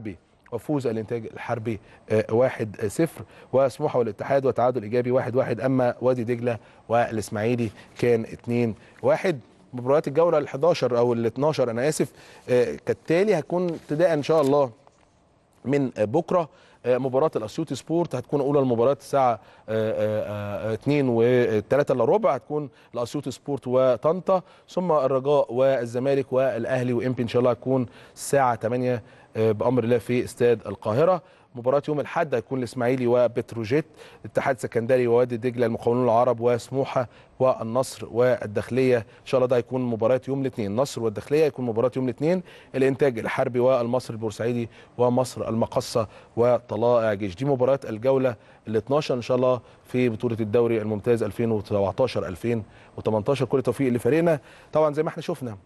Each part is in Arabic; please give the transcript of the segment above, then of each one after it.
الحربي وفوز الانتاج الحربي 1-0 آه، وسموحه والاتحاد وتعادل ايجابي 1-1 اما وادي دجله والاسماعيلي كان 2-1 مباريات الجوله ال 11 او ال 12 انا اسف آه، كالتالي هتكون ابتداء ان شاء الله من بكره آه، مباراه الاسيوطي سبورت هتكون اولى المباريات الساعه 2 و 3 الا ربع هتكون الاسيوطي سبورت وطنطا ثم الرجاء والزمالك والاهلي وامبي ان شاء الله هتكون الساعه 8 آه، بامر الله في استاد القاهره مباراة يوم الأحد هيكون الإسماعيلي وبتروجيت، اتحاد سكندري ووادي دجلة، المقاولون العرب وسموحة والنصر والداخلية، إن شاء الله ده هيكون مباراة يوم الاثنين، النصر والداخلية هيكون مباراة يوم الاثنين، الإنتاج الحربي والمصري البورسعيدي ومصر المقصة وطلائع جيش، دي مباراة الجولة ال 12 إن شاء الله في بطولة الدوري الممتاز 2017 2018 كل التوفيق لفريقنا، طبعا زي ما احنا شفنا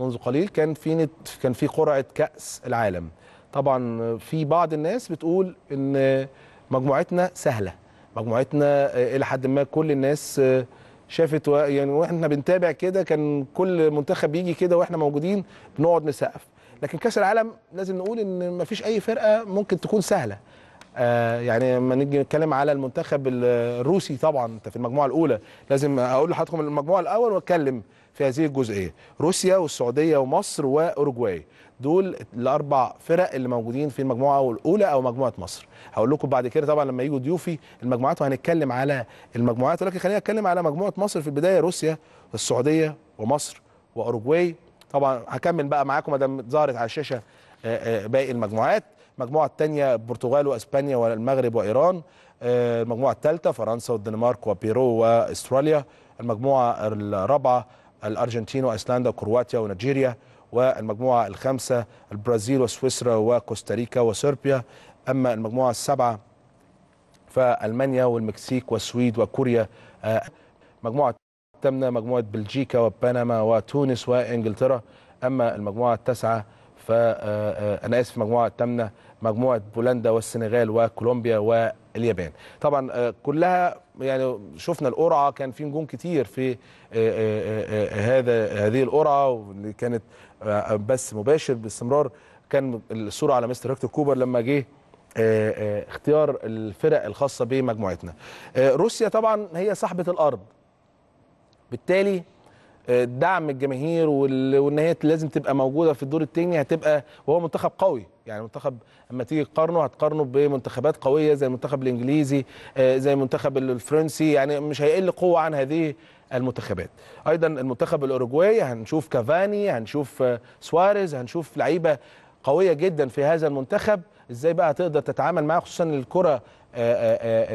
منذ قليل كان في نت كان في قرعه كاس العالم طبعا في بعض الناس بتقول ان مجموعتنا سهله مجموعتنا آه، الى حد ما كل الناس آه، شافت و... يعني واحنا بنتابع كده كان كل منتخب بيجي كده واحنا موجودين بنقعد نسقف لكن كاس العالم لازم نقول ان مفيش اي فرقه ممكن تكون سهله آه يعني لما نيجي نتكلم على المنتخب الروسي طبعا انت في المجموعه الاولى لازم اقول لحضراتكم المجموعه الاول واتكلم في هذه الجزئيه روسيا والسعوديه ومصر واورجواي دول الاربع فرق اللي موجودين في المجموعه الاولى او مجموعه مصر هقول لكم بعد كده طبعا لما يجوا ضيوفي المجموعات وهنتكلم على المجموعات ولكن خلينا نتكلم على مجموعه مصر في البدايه روسيا والسعوديه ومصر واورجواي طبعا هكمل بقى معاكم ما دام ظهرت على الشاشه آه، آه، باقي المجموعات المجموعه الثانيه البرتغال واسبانيا والمغرب وايران آه، المجموعه الثالثه فرنسا والدنمارك وبيرو واستراليا المجموعه الرابعه الأرجنتين وأيسلندا وكرواتيا ونيجيريا والمجموعة الخامسة البرازيل وسويسرا وكوستاريكا وصربيا أما المجموعة السابعه فألمانيا والمكسيك والسويد وكوريا آه، مجموعة الثامنة مجموعة بلجيكا وبنما وتونس وإنجلترا أما المجموعة التاسعة فأنا آه، آه، آسف المجموعه الثامنة مجموعة بولندا والسنغال وكولومبيا واليابان طبعا كلها يعني شفنا القرعه كان في نجوم كتير في آه، آه، آه، هذا هذه القرعه اللي كانت بس مباشر باستمرار كان الصوره على مستر هكتور كوبر لما جه اختيار الفرق الخاصه بمجموعتنا روسيا طبعا هي صاحبه الارض بالتالي دعم الجماهير وان هي لازم تبقى موجوده في الدور الثاني هتبقى وهو منتخب قوي يعني منتخب اما تيجي تقارنه هتقارنه بمنتخبات قويه زي المنتخب الانجليزي آه، زي المنتخب الفرنسي يعني مش هيقل قوه عن هذه المنتخبات ايضا المنتخب الاوروجواي هنشوف كافاني هنشوف آه، سواريز هنشوف لعيبه قويه جدا في هذا المنتخب ازاي بقى هتقدر تتعامل معاه خصوصا الكره آه،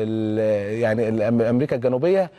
يعني امريكا الجنوبيه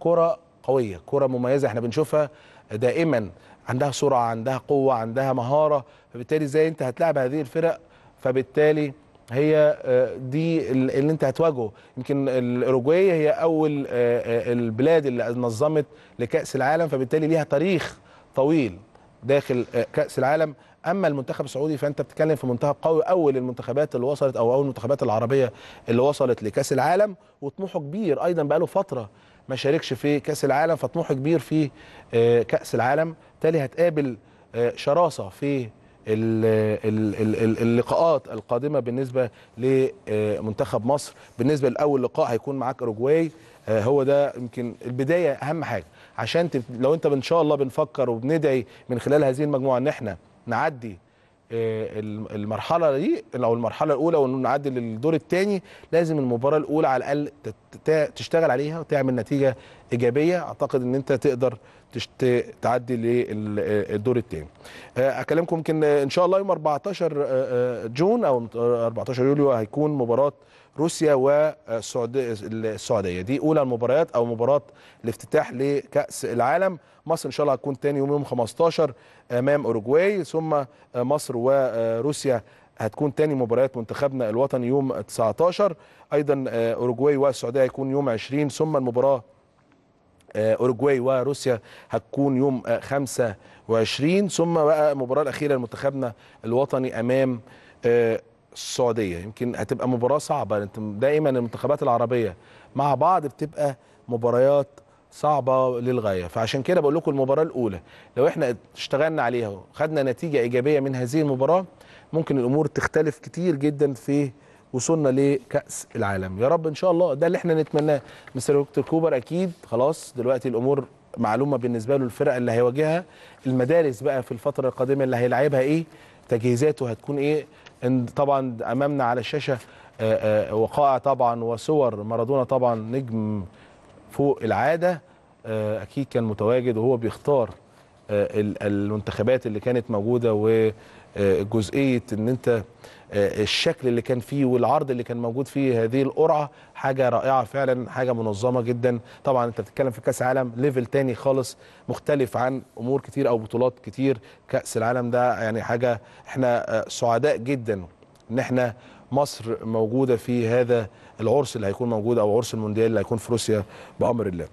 كره قويه كره مميزه احنا بنشوفها دائما عندها سرعه عندها قوه عندها مهاره فبالتالي ازاي انت هتلاعب هذه الفرق فبالتالي هي آه، دي اللي انت هتواجهه يمكن الاوروجواي هي اول آه، آه، البلاد اللي نظمت لكاس العالم فبالتالي ليها تاريخ طويل داخل كاس العالم اما المنتخب السعودي فانت بتتكلم في منتخب قوي اول المنتخبات اللي وصلت او اول المنتخبات العربيه اللي وصلت لكاس العالم وطموحه كبير ايضا بقاله فتره ما شاركش في كاس العالم فطموح كبير في آه، كاس العالم بالتالي هتقابل آه، شراسه في اللقاءات القادمه بالنسبه لمنتخب آه، مصر بالنسبه لاول لقاء هيكون معاك اوروجواي هو ده يمكن البدايه اهم حاجه عشان لو انت ان شاء الله بنفكر وبندعي من خلال هذه المجموعه ان احنا نعدي آه، المرحله دي او المرحله الاولى ونعدي للدور الثاني لازم المباراه الاولى على الاقل تشتغل عليها وتعمل نتيجه ايجابيه اعتقد ان انت تقدر تعدي للدور آه، الثاني آه، اكلمكم يمكن ان شاء الله يوم 14 جون او 14 يوليو هيكون مباراه روسيا والسعوديه آه، دي اولى المباريات او مباراه الافتتاح لكاس العالم مصر ان شاء الله هتكون تاني يوم يوم 15 امام آه، اوروجواي ثم آه، مصر وروسيا هتكون تاني مباريات منتخبنا الوطني يوم 19 ايضا اوروجواي والسعوديه هيكون يوم 20 ثم المباراه اوروجواي وروسيا هتكون يوم 25 ثم بقى المباراه الاخيره لمنتخبنا الوطني امام السعوديه يمكن هتبقى مباراه صعبه انت دائما المنتخبات العربيه مع بعض بتبقى مباريات صعبه للغايه فعشان كده بقول لكم المباراه الاولى لو احنا اشتغلنا عليها وخدنا نتيجه ايجابيه من هذه المباراه ممكن الامور تختلف كتير جدا في وصولنا لكاس العالم يا رب ان شاء الله ده اللي احنا نتمناه مستر دكتور كوبر اكيد خلاص دلوقتي الامور معلومه بالنسبه له الفرق اللي هيواجهها المدارس بقى في الفتره القادمه اللي هيلاعبها ايه تجهيزاته هتكون ايه ان طبعا امامنا على الشاشه آه، آه، وقائع طبعا وصور مارادونا طبعا نجم فوق العاده آه، اكيد كان متواجد وهو بيختار المنتخبات اللي كانت موجوده و جزئيه ان انت آه، الشكل اللي كان فيه والعرض اللي كان موجود فيه هذه القرعه حاجه رائعه فعلا حاجه منظمه جدا طبعا انت بتتكلم في كاس عالم ليفل تاني خالص مختلف عن امور كتير او بطولات كتير كاس العالم ده يعني حاجه احنا آه، سعداء جدا ان احنا مصر موجوده في هذا العرس اللي هيكون موجود او عرس المونديال اللي هيكون في روسيا بامر الله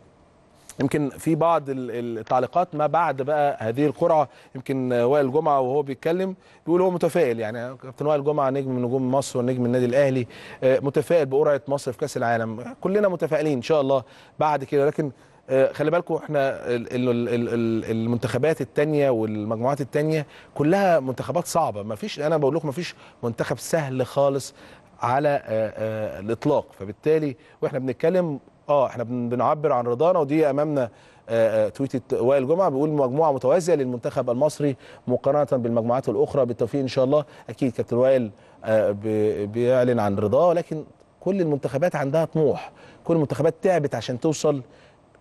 يمكن في بعض التعليقات ما بعد بقى هذه القرعه يمكن وائل جمعه وهو بيتكلم بيقول هو متفائل يعني كابتن وائل جمعه نجم من نجوم مصر ونجم النادي الاهلي آه، متفائل بقرعه مصر في كاس العالم كلنا متفائلين ان شاء الله بعد كده لكن آه، خلي بالكم احنا المنتخبات الثانيه والمجموعات الثانيه كلها منتخبات صعبة ما فيش انا بقول لكم ما فيش منتخب سهل خالص على آه، الاطلاق فبالتالي واحنا بنتكلم اه احنا بنعبر عن رضانا ودي امامنا آه، آه، تويتة وائل جمعة بيقول مجموعة متوازية للمنتخب المصري مقارنة بالمجموعات الأخرى بالتوفيق إن شاء الله أكيد كابتن وائل آه، بيعلن عن رضاه ولكن كل المنتخبات عندها طموح كل المنتخبات تعبت عشان توصل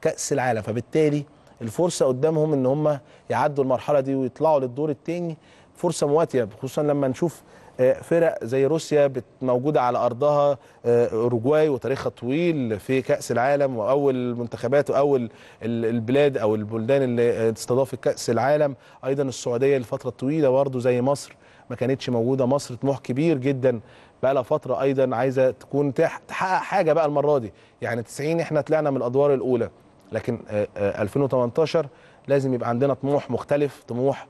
كأس العالم فبالتالي الفرصة قدامهم إن هم يعدوا المرحلة دي ويطلعوا للدور الثاني فرصة مواتية خصوصا لما نشوف آه، فرق زي روسيا موجوده على ارضها آه، اوروجواي وتاريخها طويل في كاس العالم واول المنتخبات واول البلاد او البلدان اللي استضافت كاس العالم ايضا السعوديه لفتره طويله برضه زي مصر ما كانتش موجوده مصر طموح كبير جدا بقى لها فتره ايضا عايزه تكون تحقق حاجه بقى المره دي يعني 90 احنا طلعنا من الادوار الاولى لكن 2018 آه، لازم يبقى عندنا طموح مختلف طموح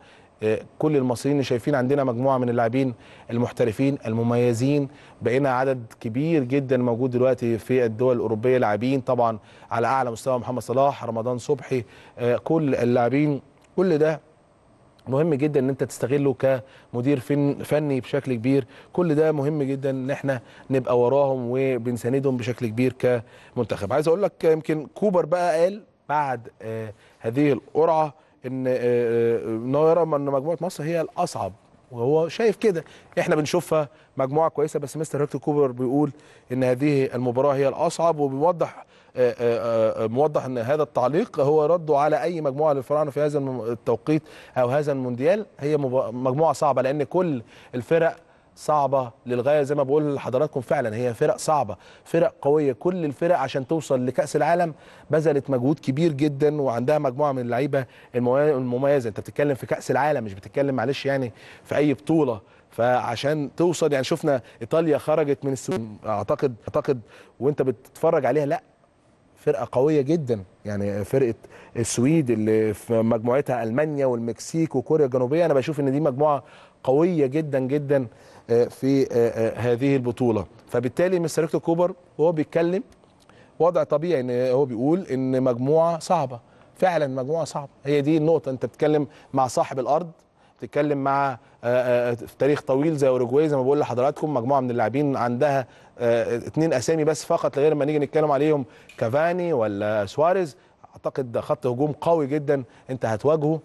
كل المصريين اللي شايفين عندنا مجموعه من اللاعبين المحترفين المميزين بقينا عدد كبير جدا موجود دلوقتي في الدول الاوروبيه لاعبين طبعا على اعلى مستوى محمد صلاح رمضان صبحي آه، كل اللاعبين كل ده مهم جدا ان انت تستغله كمدير فني بشكل كبير كل ده مهم جدا ان احنا نبقى وراهم وبنساندهم بشكل كبير كمنتخب عايز اقول لك يمكن كوبر بقى قال بعد آه، هذه القرعه آه، آه، ان هو يرى ان مجموعه مصر هي الاصعب وهو شايف كده احنا بنشوفها مجموعه كويسه بس مستر هيكتور كوبر بيقول ان هذه المباراه هي الاصعب وبيوضح آه، موضح ان هذا التعليق هو رده على اي مجموعه للفراعنه في هذا التوقيت او هذا المونديال هي مجموعه صعبه لان كل الفرق صعبه للغايه زي ما بقول لحضراتكم فعلا هي فرق صعبه فرق قويه كل الفرق عشان توصل لكاس العالم بذلت مجهود كبير جدا وعندها مجموعه من اللعيبه المميزه انت بتتكلم في كاس العالم مش بتتكلم معلش يعني في اي بطوله فعشان توصل يعني شفنا ايطاليا خرجت من السويد اعتقد اعتقد وانت بتتفرج عليها لا فرقه قويه جدا يعني فرقه السويد اللي في مجموعتها المانيا والمكسيك وكوريا الجنوبيه انا بشوف ان دي مجموعه قويه جدا جدا آه، في آه، آه، هذه البطوله فبالتالي مستر كوبر وهو بيتكلم وضع طبيعي ان هو بيقول ان مجموعه صعبه فعلا مجموعه صعبه هي دي النقطه انت بتتكلم مع صاحب الارض بتتكلم مع في تاريخ طويل زي اوروجواي زي ما بقول لحضراتكم مجموعه من اللاعبين عندها اثنين اسامي بس فقط لغير ما نيجي نتكلم عليهم كافاني ولا سواريز اعتقد خط هجوم قوي جدا انت هتواجهه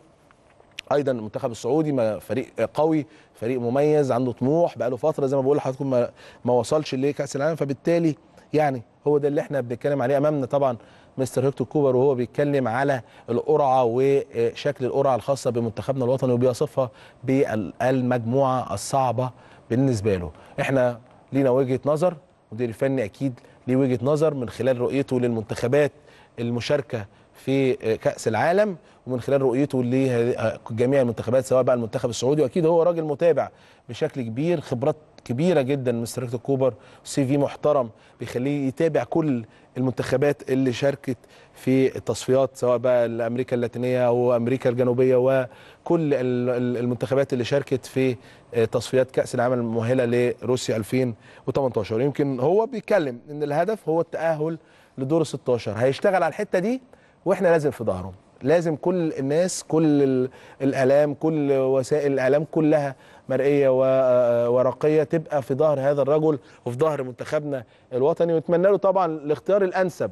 ايضا المنتخب السعودي فريق قوي فريق مميز عنده طموح بقاله فتره زي ما بقول لحضراتكم ما, ما وصلش لكاس العالم فبالتالي يعني هو ده اللي احنا بنتكلم عليه امامنا طبعا مستر هيكتور كوبر وهو بيتكلم على القرعه وشكل القرعه الخاصه بمنتخبنا الوطني وبيصفها بالمجموعه الصعبه بالنسبه له احنا لينا وجهه نظر المدير الفني اكيد ليه وجهه نظر من خلال رؤيته للمنتخبات المشاركه في كاس العالم ومن خلال رؤيته لجميع المنتخبات سواء بقى المنتخب السعودي واكيد هو راجل متابع بشكل كبير خبرات كبيره جدا مستر هيكتور كوبر سي في محترم بيخليه يتابع كل المنتخبات اللي شاركت في التصفيات سواء بقى الامريكا اللاتينيه وامريكا الجنوبيه وكل المنتخبات اللي شاركت في تصفيات كاس العالم المؤهله لروسيا 2018 يمكن هو بيتكلم ان الهدف هو التاهل لدور 16 هيشتغل على الحته دي واحنا لازم في ظهره لازم كل الناس كل الاعلام كل وسائل الاعلام كلها مرئيه وورقيه تبقى في ظهر هذا الرجل وفي ظهر منتخبنا الوطني ونتمنى له طبعا الاختيار الانسب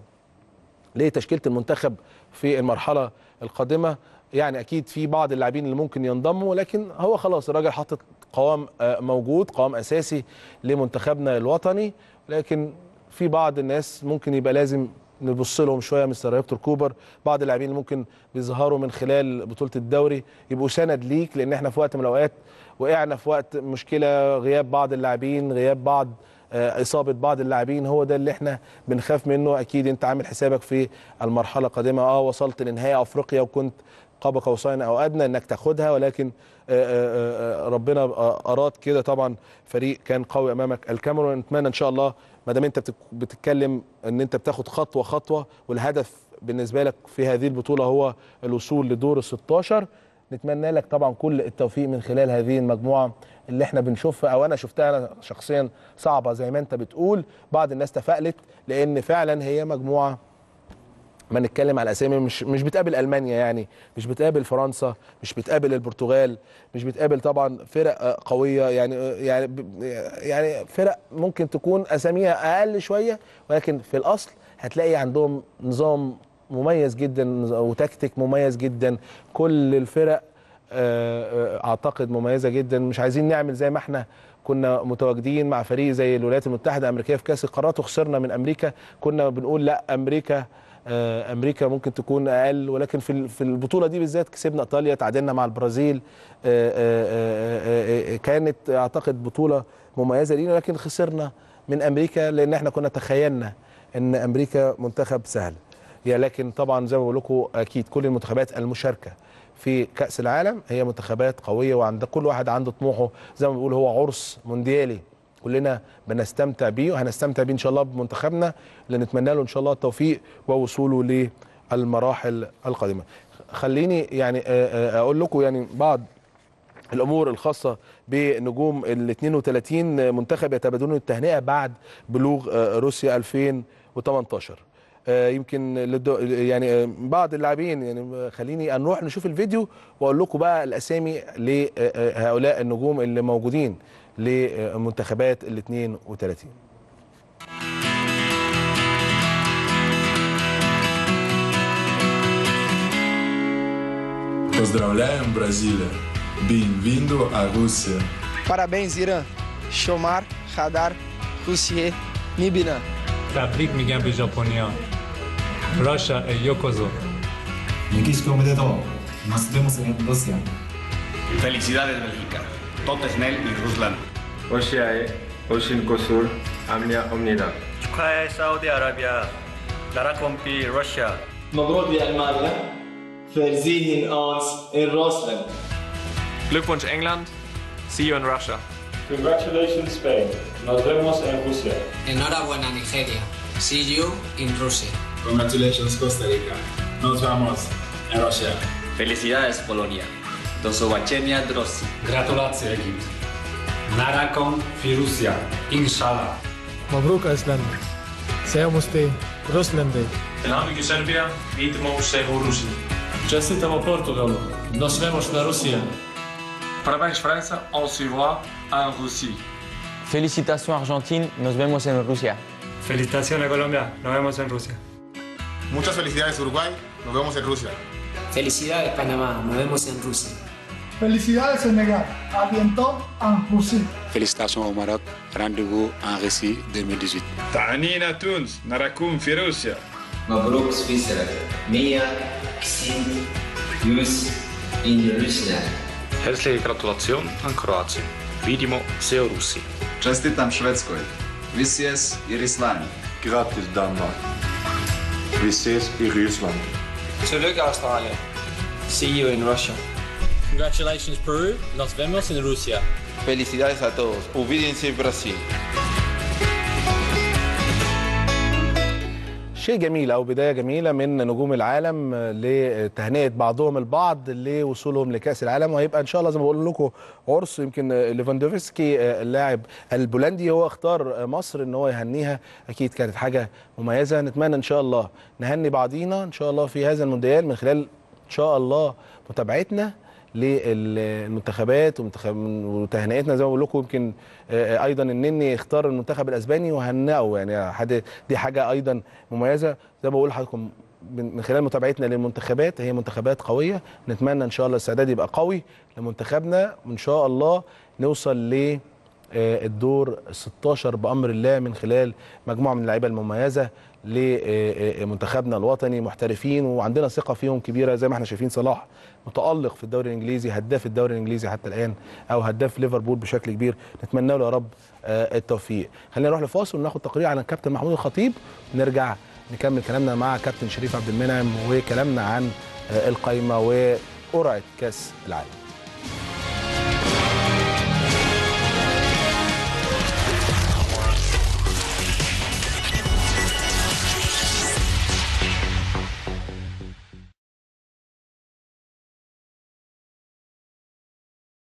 لتشكيله المنتخب في المرحله القادمه يعني اكيد في بعض اللاعبين اللي ممكن ينضموا لكن هو خلاص الراجل حاطط قوام آه، موجود قوام اساسي لمنتخبنا الوطني لكن في بعض الناس ممكن يبقى لازم نبص لهم شويه مستر هيكتور كوبر بعض اللاعبين اللي ممكن بيظهروا من خلال بطوله الدوري يبقوا سند ليك لان احنا في وقت من الاوقات وقعنا في وقت مشكله غياب بعض اللاعبين غياب بعض آه، اصابه بعض اللاعبين هو ده اللي احنا بنخاف منه اكيد انت عامل حسابك في المرحله القادمه اه وصلت لنهائي افريقيا وكنت قاب قوسين او ادنى انك تاخدها ولكن آه، آه، ربنا اراد كده طبعا فريق كان قوي امامك الكاميرون نتمنى ان شاء الله ما دام انت بتتكلم ان انت بتاخد خطوه خطوه والهدف بالنسبه لك في هذه البطوله هو الوصول لدور ال 16 نتمنى لك طبعا كل التوفيق من خلال هذه المجموعه اللي احنا بنشوفها او انا شفتها انا شخصيا صعبه زي ما انت بتقول بعض الناس تفائلت لان فعلا هي مجموعه ما نتكلم على اسامي مش مش بتقابل المانيا يعني مش بتقابل فرنسا مش بتقابل البرتغال مش بتقابل طبعا فرق آه، قويه يعني آه، يعني يعني فرق ممكن تكون اساميها اقل شويه ولكن في الاصل هتلاقي عندهم نظام مميز جدا وتكتيك مميز جدا كل الفرق آه، اعتقد مميزه جدا مش عايزين نعمل زي ما احنا كنا متواجدين مع فريق زي الولايات المتحده الامريكيه في كاس القارات وخسرنا من امريكا كنا بنقول لا امريكا آه، امريكا ممكن تكون اقل ولكن في في البطوله دي بالذات كسبنا ايطاليا تعادلنا مع البرازيل آه، آه، كانت اعتقد بطوله مميزه لينا لكن خسرنا من امريكا لان احنا كنا تخيلنا ان امريكا منتخب سهل يا لكن طبعا زي ما بقول لكم اكيد كل المنتخبات المشاركه في كاس العالم هي منتخبات قويه وعند كل واحد عنده طموحه زي ما بيقول هو عرس مونديالي كلنا بنستمتع بيه وهنستمتع بيه ان شاء الله بمنتخبنا اللي نتمنى له ان شاء الله التوفيق ووصوله للمراحل القادمه خليني يعني آه، آه، اقول لكم يعني بعض الامور الخاصه بنجوم ال 32 منتخب يتبادلون التهنئه بعد بلوغ آه، روسيا 2018 يمكن للدو... يعني بعض اللاعبين يعني خليني نروح نشوف الفيديو واقول لكم بقى الاسامي لهؤلاء النجوم اللي موجودين لمنتخبات ال 32 Поздравляем, Brasília! Bem-vindo à Rússia! Parabéns, Irã! Shomar, Radar, Russier, Nibina! Tabrik migam be Japonia. Russia e yokozo. Mexico, omedetou. Nos vemos em Rússia. Felicidades, Bélgica. Totesnel y Ruslan. 러시아에 오신 Amnia 압니다. 축하해 사우디아라비아. 나라콤비 러시아. مبروك لألمانيا. فرزيهن uns in Rusland. Glückwunsch England. See you in Russia. Congratulations Spain. Nos vemos en Rusia. Enhorabuena Nigeria. See you in Russia. Congratulations Costa Rica. Nos vemos en Rusia. Felicidades Polonia. Do zobaczenia, drodzy. Gratulacje, Egipt. Narakom Firusja. Inshallah. Mabruk, Islandia. Sejamuste, Ruslende. Dynamiki Serbia, Vidimo się Rosji. Czestitam o Portugalu. Nos na Rusia. Parabéns, França. On se voit en Russie. Felicitaciones Argentine. Nos vemos en Rusia. Felicitaciones, Colombia. Nos vemos en Rusia. Muchas felicidades, Uruguay. Nos vemos en Rusia. Felicidades, Panamá. Nos vemos en Rusia. Felicidades, Senegal. A bientôt en Russie. Félicitations au Maroc. Rendez-vous en Russie 2018. تعنينا تونس نراكم في روسيا. مبروك Mia 190 Jus in Russland. Herzliche Gratulation an Kroatien. Vidimo se u Rusiji. Čestitam Švedskoj. Vi i Rislani. Gratis Danmark. Vi ses i Rusland. Tillykke Australien. See you in Russia. Congratulations Peru, nos vemos en Rusia. Felicidades a todos. en Brasil. شيء جميل او بدايه جميله من نجوم العالم لتهنئه بعضهم البعض لوصولهم لكاس العالم وهيبقى ان شاء الله زي ما بقول لكم عرس يمكن ليفاندوفسكي اللاعب البولندي هو اختار مصر ان هو يهنيها اكيد كانت حاجه مميزه نتمنى ان شاء الله نهني بعضينا ان شاء الله في هذا المونديال من خلال ان شاء الله متابعتنا للمنتخبات وتهنئتنا زي ما بقول لكم يمكن آه، ايضا النني اختار المنتخب الاسباني وهنئه يعني حد دي حاجه ايضا مميزه زي ما بقول لحضراتكم من خلال متابعتنا للمنتخبات هي منتخبات قويه نتمنى ان شاء الله الاستعداد يبقى قوي لمنتخبنا وان شاء الله نوصل ل آه، الدور 16 بامر الله من خلال مجموعه من اللعيبه المميزه لمنتخبنا آه، الوطني محترفين وعندنا ثقه فيهم كبيره زي ما احنا شايفين صلاح متالق في الدوري الانجليزي هداف الدوري الانجليزي حتى الان او هداف ليفربول بشكل كبير نتمنى له يا رب آه، التوفيق خلينا نروح لفاصل وناخد تقرير عن الكابتن محمود الخطيب نرجع نكمل كلامنا مع كابتن شريف عبد المنعم وكلامنا عن آه، القايمه وقرعه كاس العالم